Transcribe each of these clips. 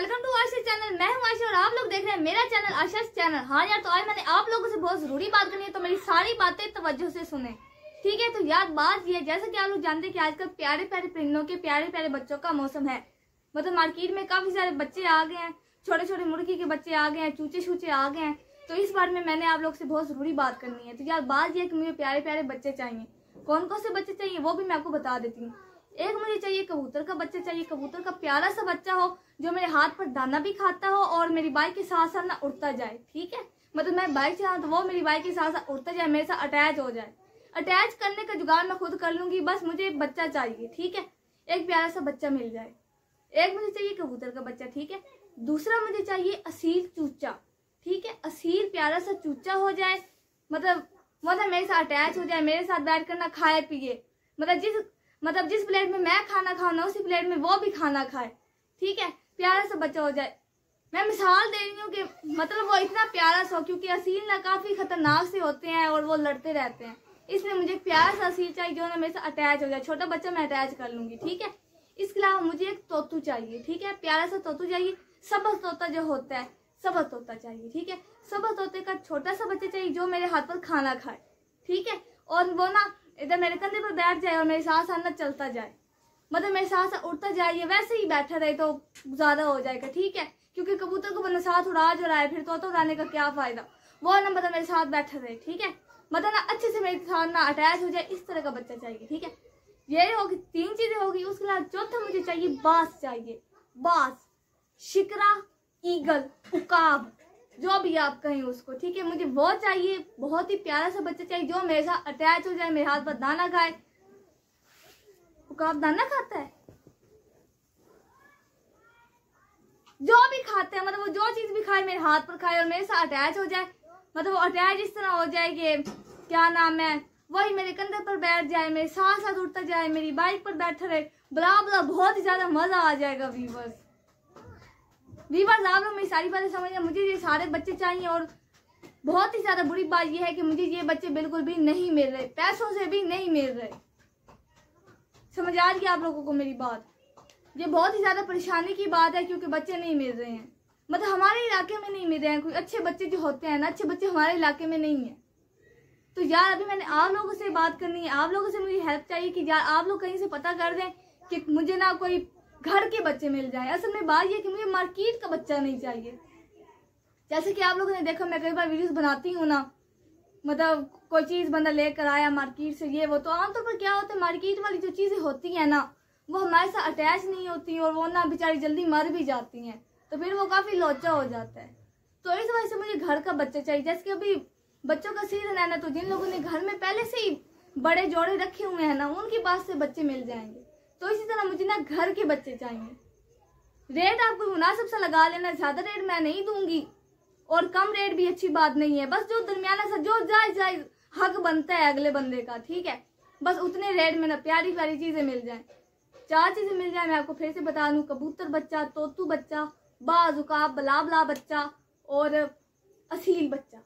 welcome to Ashish channel मैं हूं आशीष और आप लोग देख रहे हैं मेरा चैनल आशीष चैनल हाँ यार तो आज मैंने आप लोगों से बहुत जरूरी बात करनी है तो मेरी सारी बातें तवज्जो से सुने ठीक है तो यार बात यह जैसे कि आप लोग जानते हैं कि आजकल प्यारे प्यारे परिंदों के प्यारे प्यारे बच्चों का मौसम है मतलब मार्केट में काफी सारे बच्चे आ गए हैं छोटे छोटे मुर्गी के बच्चे आ गए हैं चूचे छूचे आ गए हैं तो इस बार में मैंने आप लोग से बहुत जरूरी बात करनी है तो यार बात यह कि मुझे प्यारे प्यारे बच्चे चाहिए कौन कौन से बच्चे चाहिए वो भी मैं आपको बता देती हूँ एक मुझे चाहिए कबूतर का बच्चा चाहिए कबूतर का प्यारा सा बच्चा हो जो मेरे हाथ पर दाना भी खाता हो और मेरी बाइक के साथ साथ ना उड़ता जाए ठीक है मतलब मैं बाइक चला तो वो मेरी बाइक के साथ साथ उड़ता जाए मेरे साथ अटैच हो जाए अटैच करने का जुगाड़ मैं खुद कर लूंगी बस मुझे एक बच्चा चाहिए ठीक है एक प्यारा सा बच्चा मिल जाए एक मुझे चाहिए कबूतर का बच्चा ठीक है दूसरा मुझे चाहिए असील चूचा ठीक है असील प्यारा सा चूचा हो जाए मतलब मतलब मेरे साथ अटैच हो जाए मेरे साथ बैठ करना खाए पिए मतलब जिस मतलब जिस प्लेट में मैं खाना खाना उसी प्लेट में वो भी खाना खाए ठीक है प्यारा सा बच्चा हो जाए मैं मिसाल दे रही हूँ कि मतलब वो इतना प्यारा सा क्योंकि असील ना काफ़ी ख़तरनाक से होते हैं और वो लड़ते रहते हैं इसलिए मुझे प्यारा सा असील चाहिए जो ना मेरे से अटैच हो जाए छोटा बच्चा मैं अटैच कर लूंगी ठीक है इसके अलावा मुझे एक तोतू चाहिए ठीक है प्यारा सा तोतू चाहिए सबस तोता जो होता है सबस तोता चाहिए ठीक है सबस तोते का छोटा सा बच्चा चाहिए जो मेरे हाथ पर खाना खाए ठीक है और वो ना इधर मेरे कंधे पर बैठ जाए और मेरी सांस आना चलता जाए मतलब मेरी सांस उड़ता जाए ये वैसे ही बैठा रहे तो ज़्यादा हो जाएगा ठीक है क्योंकि कबूतर को बंदा मतलब साथ उड़ा जो रहा है फिर तो, तो उड़ाने का क्या फ़ायदा वो ना मतलब मेरे साथ बैठा रहे ठीक है मतलब ना अच्छे से मेरे साथ ना अटैच हो जाए इस तरह का बच्चा चाहिए ठीक है ये होगी तीन चीज़ें होगी उसके अलावा चौथा मुझे चाहिए बास चाहिए बास शिकरा ईगल उकाब जो भी आप कहें उसको ठीक है मुझे वो चाहिए बहुत ही प्यारा सा बच्चा चाहिए जो मेरे साथ अटैच हो जाए मेरे हाथ पर दाना खाए दाना खाता है जो भी खाते हैं मतलब वो जो चीज़ भी खाए मेरे हाथ पर खाए और मेरे साथ अटैच हो जाए मतलब वो अटैच इस तरह हो जाए कि क्या नाम है वही मेरे कंधे पर बैठ जाए मेरे साथ साथ उठता जाए मेरी बाइक पर बैठा रहे बुला बुला बहुत ही ज़्यादा मज़ा आ जाएगा वीवर्स वीवर आप लोग मेरी सारी बातें समझ मुझे ये सारे बच्चे चाहिए और बहुत ही ज़्यादा बुरी बात ये है कि मुझे ये बच्चे बिल्कुल भी नहीं मिल रहे पैसों से भी नहीं मिल रहे समझ आ रही है आप लोगों को मेरी बात ये बहुत ही ज़्यादा परेशानी की बात है क्योंकि बच्चे नहीं मिल रहे हैं मतलब हमारे इलाके में नहीं मिल रहे हैं कोई अच्छे बच्चे जो होते हैं ना अच्छे बच्चे हमारे इलाके में नहीं है तो यार अभी मैंने आप लोगों से बात करनी है आप लोगों से मुझे हेल्प चाहिए कि यार आप लोग कहीं से पता कर दें कि मुझे ना कोई घर के बच्चे मिल जाए असल में बात यह कि मुझे मार्केट का बच्चा नहीं चाहिए जैसे कि आप लोगों ने देखा मैं कई बार वीडियोस बनाती हूँ ना मतलब कोई चीज़ बंदा लेकर आया मार्केट से ये वो तो आमतौर पर क्या होता है मार्केट वाली जो चीज़ें होती है ना वो हमारे साथ अटैच नहीं होती और वो ना बेचारी जल्दी मर भी जाती हैं तो फिर वो काफ़ी लोचा हो जाता है तो इस वजह से मुझे घर का बच्चा चाहिए जैसे कि अभी बच्चों का सीरन है ना तो जिन लोगों ने घर में पहले से ही बड़े जोड़े रखे हुए हैं ना उनके पास से बच्चे मिल जाएंगे तो इसी तरह मुझे ना घर के बच्चे चाहिए रेट आपको मुनासिब सा लगा लेना ज़्यादा रेट मैं नहीं दूंगी और कम रेट भी अच्छी बात नहीं है बस जो दरमियाना सा जो जायज जायज हक बनता है अगले बंदे का ठीक है बस उतने रेट में ना प्यारी प्यारी चीज़ें मिल जाए चार चीज़ें मिल जाए मैं आपको फिर से बता दूँ कबूतर बच्चा तोतू बच्चा बाजुकाब बला बला बच्चा और असील बच्चा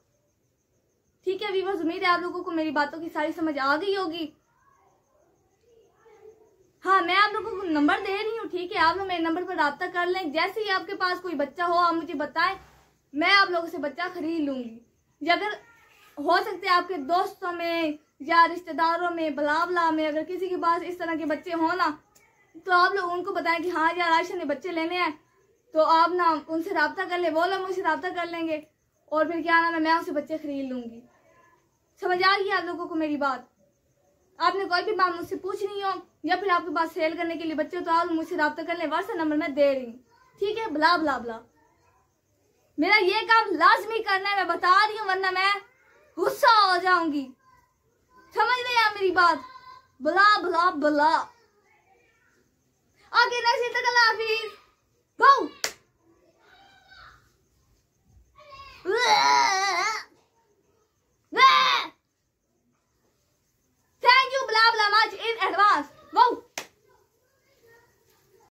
ठीक है बस उम्मीद है आप लोगों को मेरी बातों की सारी समझ आ गई होगी नंबर दे रही हूँ ठीक है आप लोग मेरे नंबर पर रबता कर लें जैसे ही आपके पास कोई बच्चा हो आप मुझे बताएं मैं आप लोगों से बच्चा खरीद लूँगी अगर हो सकते हैं आपके दोस्तों में या रिश्तेदारों में बलावला में अगर किसी के पास इस तरह के बच्चे हों ना तो आप लोग उनको बताएं कि हाँ यार आयशा ने बच्चे लेने हैं तो आप ना उनसे रबता कर ले वो लोग मुझसे रबता कर लेंगे और फिर क्या नाम है मैं उनसे बच्चे खरीद लूँगी समझ आ गई आप लोगों को मेरी बात आपने कोई भी बात मुझसे पूछनी हो या फिर आपके पास सेल करने के लिए बच्चे तो आप मुझसे रब्ता कर ले व्हाट्सएप नंबर में दे रही ठीक है बुला बुला बुला मेरा ये काम लाजमी करना है मैं बता रही हूँ वरना मैं गुस्सा हो जाऊंगी समझ रहे आप मेरी बात बुला बुला बुला आगे नसी तक हाफिज बहु